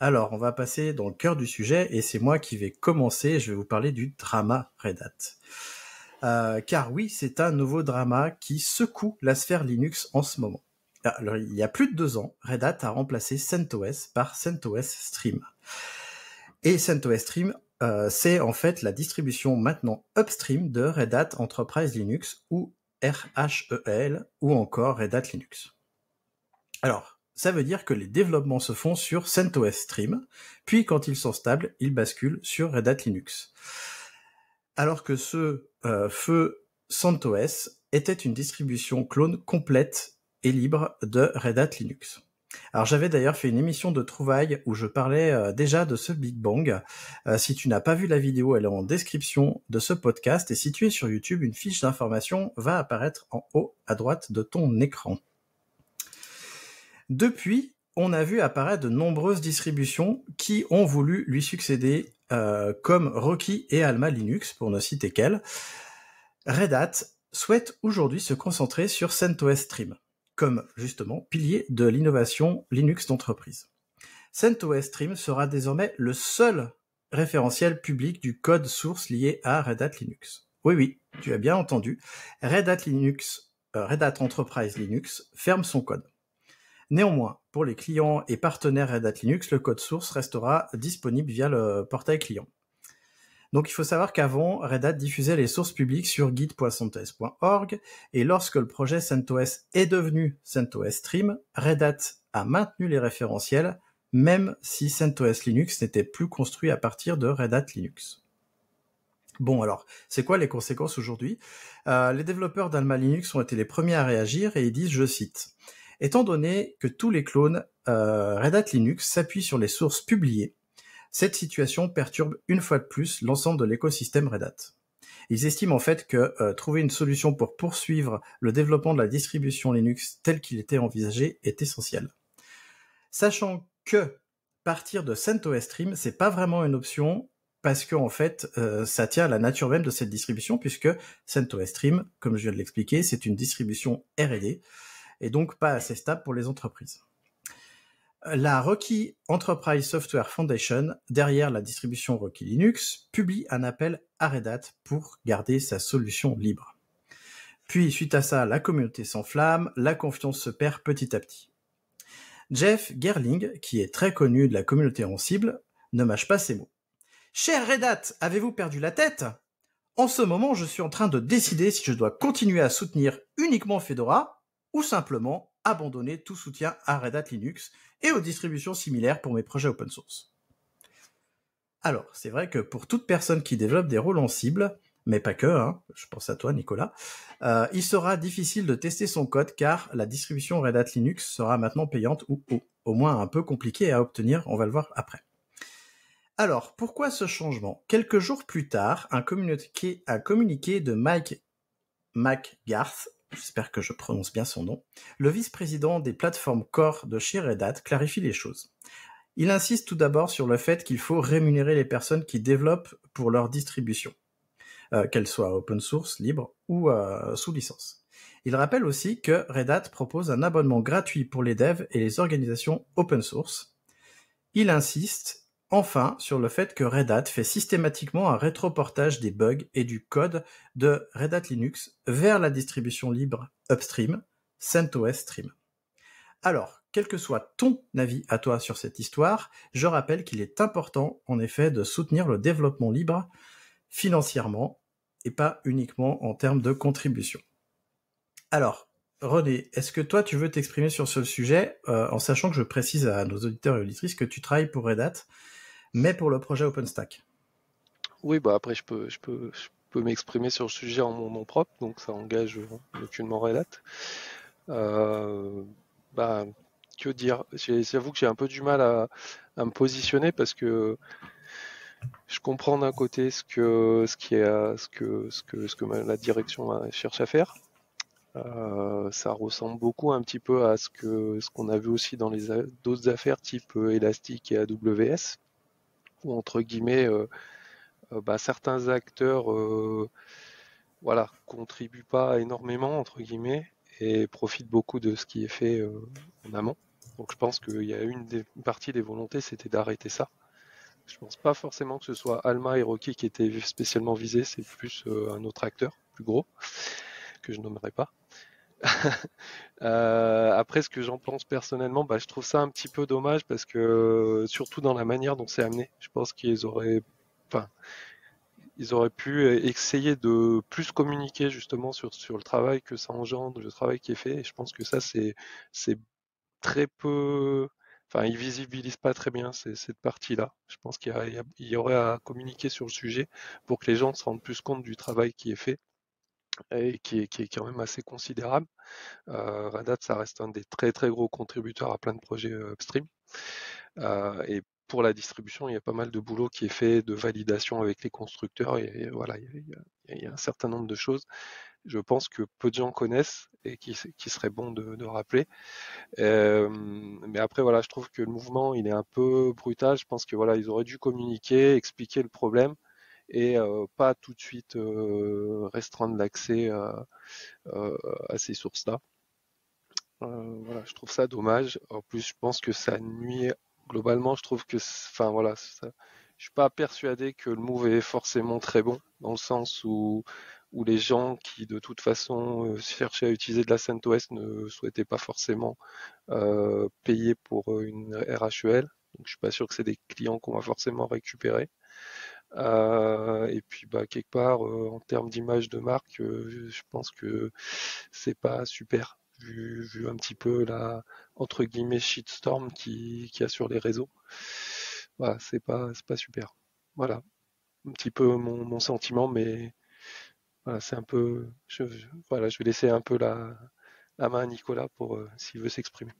Alors, on va passer dans le cœur du sujet et c'est moi qui vais commencer. Je vais vous parler du drama Red Hat. Euh, car oui, c'est un nouveau drama qui secoue la sphère Linux en ce moment. il y a plus de deux ans, Red Hat a remplacé CentOS par CentOS Stream. Et CentOS Stream, euh, c'est en fait la distribution maintenant upstream de Red Hat Enterprise Linux ou RHEL ou encore Red Hat Linux. Alors, ça veut dire que les développements se font sur CentOS Stream, puis quand ils sont stables, ils basculent sur Red Hat Linux. Alors que ce euh, feu CentOS était une distribution clone complète et libre de Red Hat Linux. Alors j'avais d'ailleurs fait une émission de trouvailles où je parlais euh, déjà de ce Big Bang. Euh, si tu n'as pas vu la vidéo, elle est en description de ce podcast et si sur YouTube, une fiche d'information va apparaître en haut à droite de ton écran. Depuis, on a vu apparaître de nombreuses distributions qui ont voulu lui succéder, euh, comme Rocky et Alma Linux, pour ne citer qu'elles. Red Hat souhaite aujourd'hui se concentrer sur CentOS Stream, comme justement pilier de l'innovation Linux d'entreprise. CentOS Stream sera désormais le seul référentiel public du code source lié à Red Hat Linux. Oui, oui, tu as bien entendu. Red Hat Linux, euh, Red Hat Enterprise Linux ferme son code. Néanmoins, pour les clients et partenaires Red Hat Linux, le code source restera disponible via le portail client. Donc il faut savoir qu'avant, Red Hat diffusait les sources publiques sur guide.centos.org et lorsque le projet CentOS est devenu CentOS Stream, Red Hat a maintenu les référentiels même si CentOS Linux n'était plus construit à partir de Red Hat Linux. Bon alors, c'est quoi les conséquences aujourd'hui euh, Les développeurs d'Alma Linux ont été les premiers à réagir et ils disent, je cite, Étant donné que tous les clones euh, Red Hat Linux s'appuient sur les sources publiées, cette situation perturbe une fois de plus l'ensemble de l'écosystème Red Hat. Ils estiment en fait que euh, trouver une solution pour poursuivre le développement de la distribution Linux telle qu'il était envisagé est essentiel. Sachant que partir de CentOS Stream, c'est pas vraiment une option parce que en fait, euh, ça tient à la nature même de cette distribution puisque CentOS Stream, comme je viens de l'expliquer, c'est une distribution R&D et donc pas assez stable pour les entreprises. Euh, la Rocky Enterprise Software Foundation, derrière la distribution Rocky Linux, publie un appel à Red Hat pour garder sa solution libre. Puis, suite à ça, la communauté s'enflamme, la confiance se perd petit à petit. Jeff Gerling, qui est très connu de la communauté en cible, ne mâche pas ses mots. Cher Red Hat, avez-vous perdu la tête En ce moment, je suis en train de décider si je dois continuer à soutenir uniquement Fedora ou simplement abandonner tout soutien à Red Hat Linux et aux distributions similaires pour mes projets open source. Alors, c'est vrai que pour toute personne qui développe des rôles en cible, mais pas que, hein, je pense à toi Nicolas, euh, il sera difficile de tester son code car la distribution Red Hat Linux sera maintenant payante ou au, moins un peu compliquée à obtenir, on va le voir après. Alors, pourquoi ce changement Quelques jours plus tard, un communiqué, a communiqué de Mike McGarth, j'espère que je prononce bien son nom, le vice-président des plateformes Core de chez Red Hat clarifie les choses. Il insiste tout d'abord sur le fait qu'il faut rémunérer les personnes qui développent pour leur distribution, euh, qu'elles soient open source, libres ou euh, sous licence. Il rappelle aussi que Red Hat propose un abonnement gratuit pour les devs et les organisations open source. Il insiste enfin sur le fait que Red Hat fait systématiquement un rétroportage des bugs et du code de Red Hat Linux vers la distribution libre upstream, CentOS Stream. Alors, quel que soit ton avis à toi sur cette histoire, je rappelle qu'il est important en effet de soutenir le développement libre financièrement et pas uniquement en termes de contribution. Alors, René, est-ce que toi, tu veux t'exprimer sur ce sujet, euh, en sachant que je précise à nos auditeurs et auditrices que tu travailles pour Red Hat, mais pour le projet OpenStack Oui, bah après, je peux, je peux, je peux m'exprimer sur le sujet en mon nom propre, donc ça engage euh, aucunement Red Hat. Euh, bah, que dire J'avoue que j'ai un peu du mal à, me positionner parce que je comprends d'un côté ce que ce qui est ce que ce que ce que la direction cherche à faire euh, ça ressemble beaucoup un petit peu à ce que ce qu'on a vu aussi dans les d'autres affaires type euh, Elastic et AWS, où entre guillemets, euh, bah, certains acteurs, euh, contribuent pas énormément entre guillemets et profitent beaucoup de ce qui est fait en amont. Donc je pense qu'il y a une, des, une partie des volontés, c'était d'arrêter ça. Je pense pas forcément que ce soit Alma et Rocky qui étaient spécialement visés, c'est plus un autre acteur plus gros que je nommerai pas. Euh, après, ce que j'en pense personnellement, bah, je trouve ça un petit peu dommage parce que, euh, surtout dans la manière dont c'est amené, je pense qu'ils auraient, enfin, ils auraient pu essayer de plus communiquer justement sur, sur le travail que ça engendre, le travail qui est fait. Et je pense que ça, c'est, c'est très peu, enfin, ils visibilisent pas très bien cette partie-là. Je pense qu'il y aurait à communiquer sur le sujet pour que les gens se rendent plus compte du travail qui est fait et qui est, quand même assez considérable. Euh, ça reste un des très très gros contributeurs à plein de projets euh, upstream. Euh, et pour la distribution, il y a pas mal de boulot qui est fait de validation avec les constructeurs. Et, voilà, il y, a, un certain nombre de choses. Je pense que peu de gens connaissent et qui, serait bon de, rappeler. Euh, mais après, voilà, je trouve que le mouvement, il est un peu brutal. Je pense que voilà, ils auraient dû communiquer, expliquer le problème et euh, pas tout de suite euh, restreindre l'accès à, euh, ces sources-là. voilà, je trouve ça dommage. En plus, je pense que ça nuit globalement. Je trouve que, enfin voilà, je suis pas persuadé que le move est forcément très bon, dans le sens où, où les gens qui de toute façon cherchaient à utiliser de la CentOS ne souhaitaient pas forcément payer pour une RHEL. Donc je suis pas sûr que c'est des clients qu'on va forcément récupérer. Euh, et puis bah, quelque part, euh, en termes d'image de marque, euh, je pense que c'est pas super vu, vu, un petit peu la entre guillemets shitstorm qui qui a sur les réseaux. Voilà, c'est pas c'est pas super. Voilà, un petit peu mon, sentiment, mais voilà, c'est un peu. Je, je, voilà, je vais laisser un peu la, la main à Nicolas pour s'il veut s'exprimer.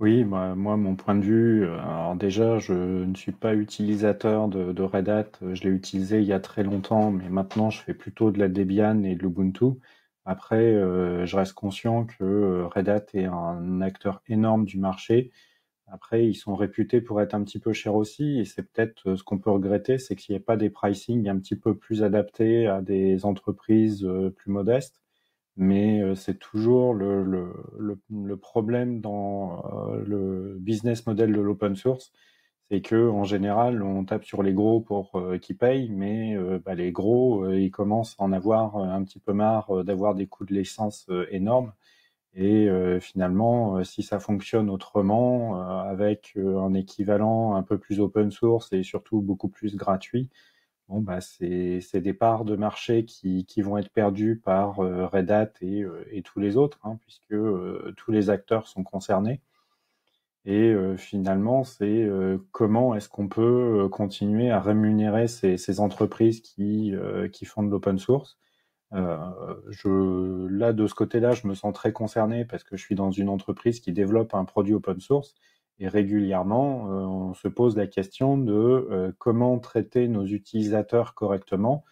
Oui, bah, moi, mon point de vue, euh, alors déjà, je ne suis pas utilisateur de, Red Hat. Je l'ai utilisé il y a très longtemps, mais maintenant, je fais plutôt de la Debian et de l'Ubuntu. Après, euh, je reste conscient que euh, Red Hat est un acteur énorme du marché. Après, ils sont réputés pour être un petit peu chers aussi, et c'est peut-être ce qu'on peut regretter, c'est qu'il n'y ait pas des pricing un petit peu plus adaptés à des entreprises plus modestes mais euh, c'est toujours le, le, le, problème dans euh, le business model de l'open source, c'est que en général on tape sur les gros pour euh, qu'ils payent, mais euh, bah, les gros ils commencent à en avoir un petit peu marre d'avoir des coûts de licence énormes. Et finalement, si ça fonctionne autrement, avec un équivalent un peu plus open source et surtout beaucoup plus gratuit, bah, c'est des parts de marché qui, vont être perdues par euh, Red Hat euh, et, tous les autres, hein, puisque euh, tous les acteurs sont concernés. Et finalement, c'est comment est-ce qu'on peut continuer à rémunérer ces, entreprises qui, font de l'open source. là, de ce côté-là, je me sens très concerné parce que je suis dans une entreprise qui développe un produit open source et régulièrement, euh, on se pose la question de euh, comment traiter nos utilisateurs correctement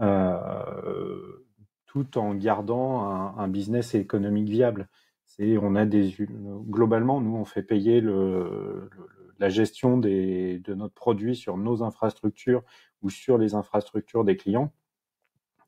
euh, tout en gardant un, business économique viable. C'est, on a des, globalement, nous, on fait payer la gestion de notre produit sur nos infrastructures ou sur les infrastructures des clients.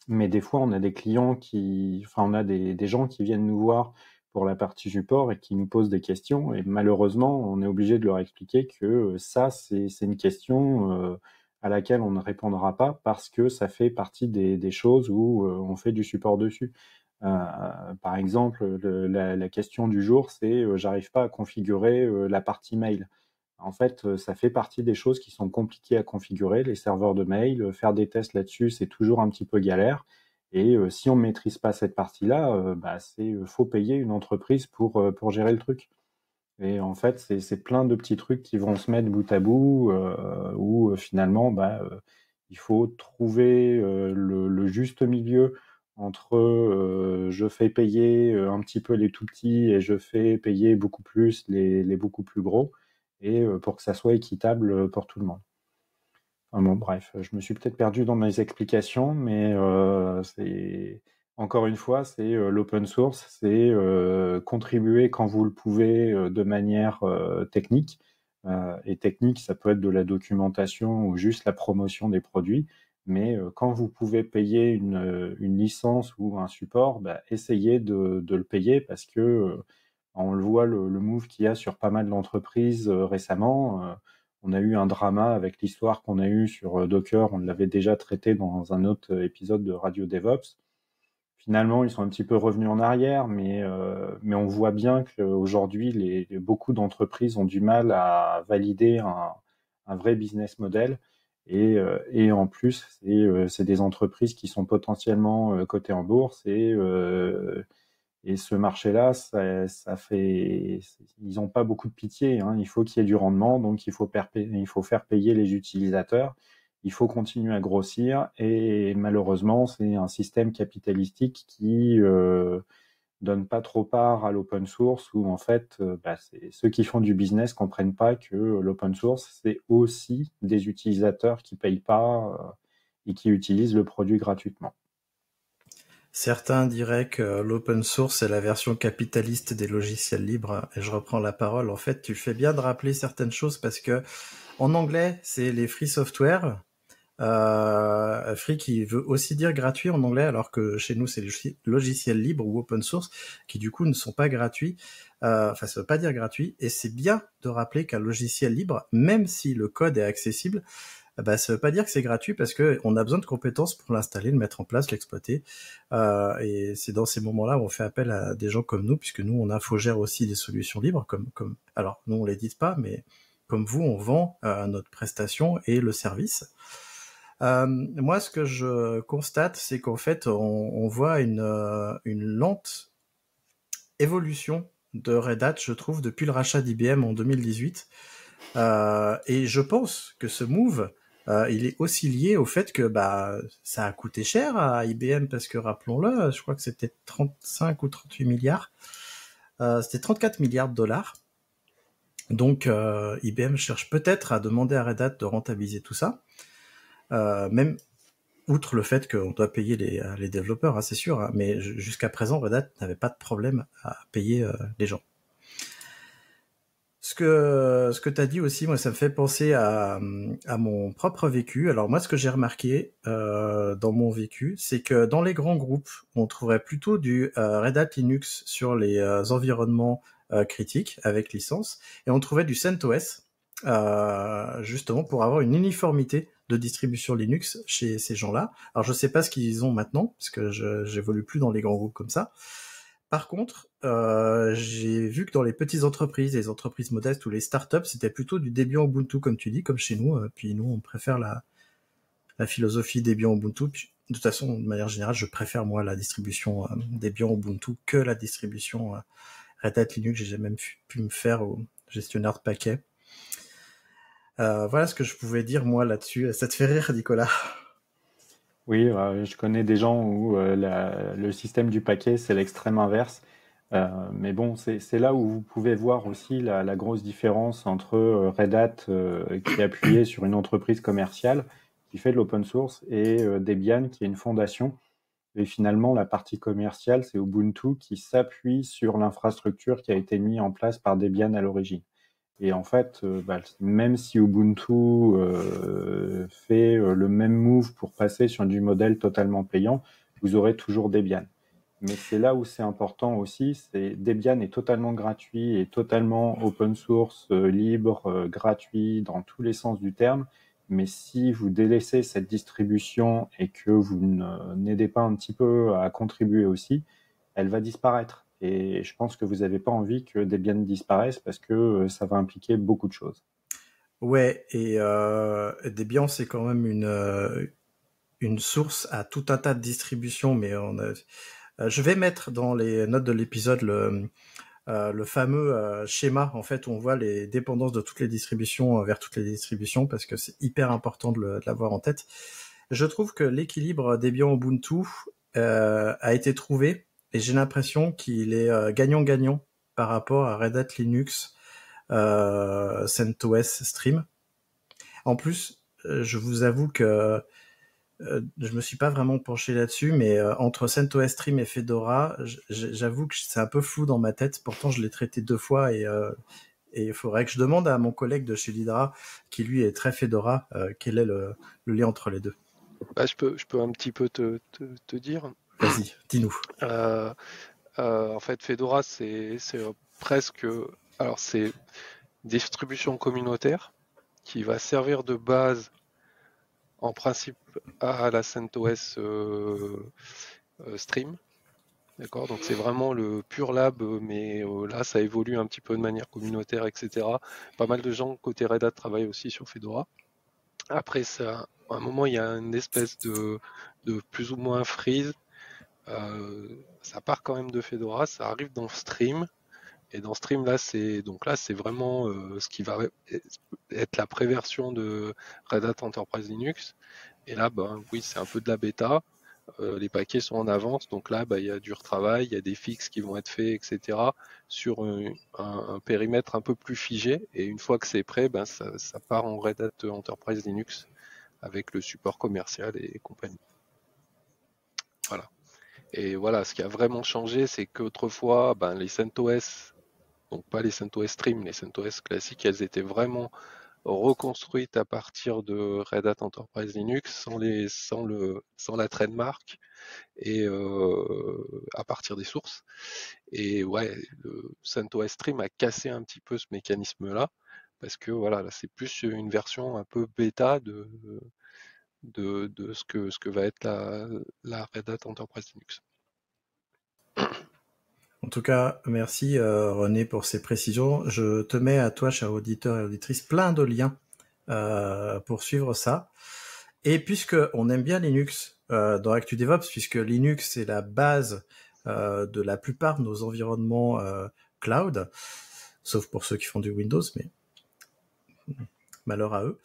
Mais des fois, on a des clients qui, enfin, on a des, des gens qui viennent nous voir pour la partie support et qui nous posent des questions. Et malheureusement, on est obligé de leur expliquer que euh, ça, c'est une question euh, à laquelle on ne répondra pas parce que ça fait partie des, choses où euh, on fait du support dessus. par exemple, la, question du jour, c'est j'arrive pas à configurer la partie mail. En fait, ça fait partie des choses qui sont compliquées à configurer, les serveurs de mail. faire des tests là-dessus, c'est toujours un petit peu galère. Et euh, si on ne maîtrise pas cette partie-là, euh, bah, c'est euh, faut payer une entreprise pour, pour gérer le truc. Et en fait, c'est plein de petits trucs qui vont se mettre bout à bout, où finalement, bah, il faut trouver le, juste milieu entre je fais payer un petit peu les tout petits et je fais payer beaucoup plus les, les beaucoup plus gros, et pour que ça soit équitable pour tout le monde bref, je me suis peut-être perdu dans mes explications, mais euh, c'est encore une fois, c'est euh, l'open source, c'est euh, contribuer quand vous le pouvez de manière technique. et technique, ça peut être de la documentation ou juste la promotion des produits. Mais quand vous pouvez payer une, licence ou un support, bah, essayez de, le payer parce que on le voit le, le move qu'il y a sur pas mal d'entreprises récemment on a eu un drama avec l'histoire qu'on a eue sur euh, Docker. On l'avait déjà traité dans un autre euh, épisode de Radio DevOps. Finalement, ils sont un petit peu revenus en arrière, mais, euh, mais on voit bien qu'aujourd'hui, beaucoup d'entreprises ont du mal à valider un, un vrai business model. Et, et en plus, c'est euh, des entreprises qui sont potentiellement cotées en bourse et et ce marché-là, ça, fait, ils n'ont pas beaucoup de pitié. Hein. Il faut qu'il y ait du rendement, donc il faut, il faut faire payer les utilisateurs. Il faut continuer à grossir. Et malheureusement, c'est un système capitalistique qui euh, donne pas trop part à l'open source, où en fait, euh, bah, ceux qui font du business comprennent pas que l'open source, c'est aussi des utilisateurs qui payent pas euh, et qui utilisent le produit gratuitement. Certains diraient que l'open source est la version capitaliste des logiciels libres. Et je reprends la parole. En fait, tu fais bien de rappeler certaines choses parce que en anglais, c'est les free software. Euh, free qui veut aussi dire gratuit en anglais, alors que chez nous c'est les logiciels libres ou open source qui du coup ne sont pas gratuits. Euh, enfin, ça veut pas dire gratuit. Et c'est bien de rappeler qu'un logiciel libre, même si le code est accessible, bah, ça veut pas dire que c'est gratuit parce que on a besoin de compétences pour l'installer, le mettre en place, l'exploiter. Euh, et c'est dans ces moments-là où on fait appel à des gens comme nous, puisque nous, on infogère aussi des solutions libres, comme, comme, alors, nous, on les dit pas, mais comme vous, on vend euh, notre prestation et le service. Euh, moi, ce que je constate, c'est qu'en fait, on, on voit une, une lente évolution de Red Hat, je trouve, depuis le rachat d'IBM en 2018. Euh, et je pense que ce move euh, il est aussi lié au fait que bah ça a coûté cher à IBM parce que rappelons-le, je crois que c'était 35 ou 38 milliards, euh, c'était 34 milliards de dollars. Donc euh, IBM cherche peut-être à demander à Red Hat de rentabiliser tout ça, même outre le fait qu'on doit payer les, développeurs, hein, c'est sûr, hein, mais jusqu'à présent, Red Hat n'avait pas de problème à payer les gens. Ce que ce que t'as dit aussi, moi, ça me fait penser à, à mon propre vécu. Alors moi, ce que j'ai remarqué euh, dans mon vécu, c'est que dans les grands groupes, on trouvait plutôt du euh, Red Hat Linux sur les euh, environnements euh, critiques avec licence, et on trouvait du CentOS justement pour avoir une uniformité de distribution Linux chez ces gens-là. Alors je ne sais pas ce qu'ils ont maintenant, parce que je n'évolue plus dans les grands groupes comme ça. Par contre, euh, j'ai vu que dans les petites entreprises, les entreprises modestes ou les startups, c'était plutôt du Debian Ubuntu, comme tu dis, comme chez nous. Euh, puis nous, on préfère la, philosophie Debian Ubuntu. de toute façon, de manière générale, je préfère moi la distribution euh, Debian Ubuntu que la distribution Red Hat Linux. J'ai jamais pu me faire au gestionnaire de paquets. voilà ce que je pouvais dire moi là-dessus. Ça te fait rire, Nicolas oui, euh, je connais des gens où euh, le système du paquet, c'est l'extrême inverse. Euh, mais bon, c'est là où vous pouvez voir aussi la, grosse différence entre Red Hat, qui est appuyé sur une entreprise commerciale, qui fait de l'open source, et Debian, qui est une fondation. Et finalement, la partie commerciale, c'est Ubuntu qui s'appuie sur l'infrastructure qui a été mise en place par Debian à l'origine. Et en fait, euh, bah, même si Ubuntu euh, fait euh, le même move pour passer sur du modèle totalement payant, vous aurez toujours Debian. Mais c'est là où c'est important aussi, c'est Debian est totalement gratuit et totalement open source, libre, gratuit dans tous les sens du terme. Mais si vous délaissez cette distribution et que vous n'aidez pas un petit peu à contribuer aussi, elle va disparaître. Et je pense que vous n'avez pas envie que Debian disparaisse parce que euh, ça va impliquer beaucoup de choses. Ouais, et euh, Debian, c'est quand même une, euh, une source à tout un tas de distributions, mais on euh, je vais mettre dans les notes de l'épisode le, le fameux schéma en fait où on voit les dépendances de toutes les distributions vers toutes les distributions parce que c'est hyper important de l'avoir en tête. Je trouve que l'équilibre Debian Ubuntu a été trouvé et j'ai l'impression qu'il est euh, gagnant-gagnant par rapport à Red Hat Linux euh, CentOS Stream. En plus, euh, je vous avoue que euh, je me suis pas vraiment penché là-dessus, mais euh, entre CentOS Stream et Fedora, j'avoue que c'est un peu flou dans ma tête. Pourtant, je l'ai traité deux fois et, euh, et il faudrait que je demande à mon collègue de chez Lidra, qui lui est très Fedora, quel est le, le, lien entre les deux. Bah, je, peux, je peux un petit peu te, te, te dire. Vas-y, dis-nous. Euh, euh, en fait, Fedora, c'est euh, presque. Alors, c'est distribution communautaire qui va servir de base en principe à la CentOS Stream. D'accord Donc, c'est vraiment le pur lab, mais là, ça évolue un petit peu de manière communautaire, etc. Pas mal de gens côté Red Hat travaillent aussi sur Fedora. Après, ça, à un moment, il y a une espèce de plus ou moins freeze euh, ça part quand même de Fedora, ça arrive dans Stream. Et dans Stream, là, c'est donc là, c'est vraiment euh, ce qui va être la préversion de Red Hat Enterprise Linux. Et là, ben oui, c'est un peu de la bêta. Euh, les paquets sont en avance, donc là, ben, il y a du retravail, il y a des fixes qui vont être faits, etc. sur un, périmètre un peu plus figé. Et une fois que c'est prêt, ben ça, part en Red Hat Enterprise Linux avec le support commercial et compagnie. Voilà. Et voilà, ce qui a vraiment changé, c'est qu'autrefois, ben, les CentOS, donc pas les CentOS Stream, les CentOS classiques, elles étaient vraiment reconstruites à partir de Red Hat Enterprise Linux sans, les, sans, le, sans la trademark et euh, à partir des sources. Et ouais, le CentOS Stream a cassé un petit peu ce mécanisme-là parce que voilà, c'est plus une version un peu bêta de, de, ce, que, ce, que, va être la, Red Hat Enterprise Linux. En tout cas, merci euh, René pour ces précisions. Je te mets à toi, cher auditeur et auditrice, plein de liens euh, pour suivre ça. Et puisque on aime bien Linux euh, dans ActuDevops DevOps, puisque Linux est la base de la plupart de nos environnements cloud, sauf pour ceux qui font du Windows, mais malheur à eux.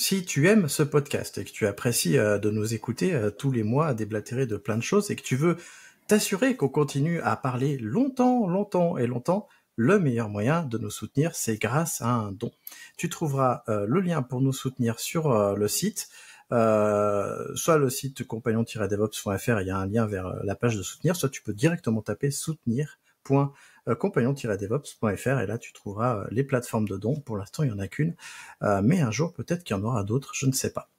Si tu aimes ce podcast et que tu apprécies euh, de nous écouter euh, tous les mois à déblatérer de plein de choses et que tu veux t'assurer qu'on continue à parler longtemps, longtemps et longtemps, le meilleur moyen de nous soutenir, c'est grâce à un don. Tu trouveras euh, le lien pour nous soutenir sur le site, soit le site compagnon-devops.fr, il y a un lien vers la page de soutenir, soit tu peux directement taper soutenir compagnon-devops.fr et là tu trouveras euh, les plateformes de dons. Pour l'instant, il n'y en a qu'une, euh, mais un jour peut-être qu'il y en aura d'autres, je ne sais pas.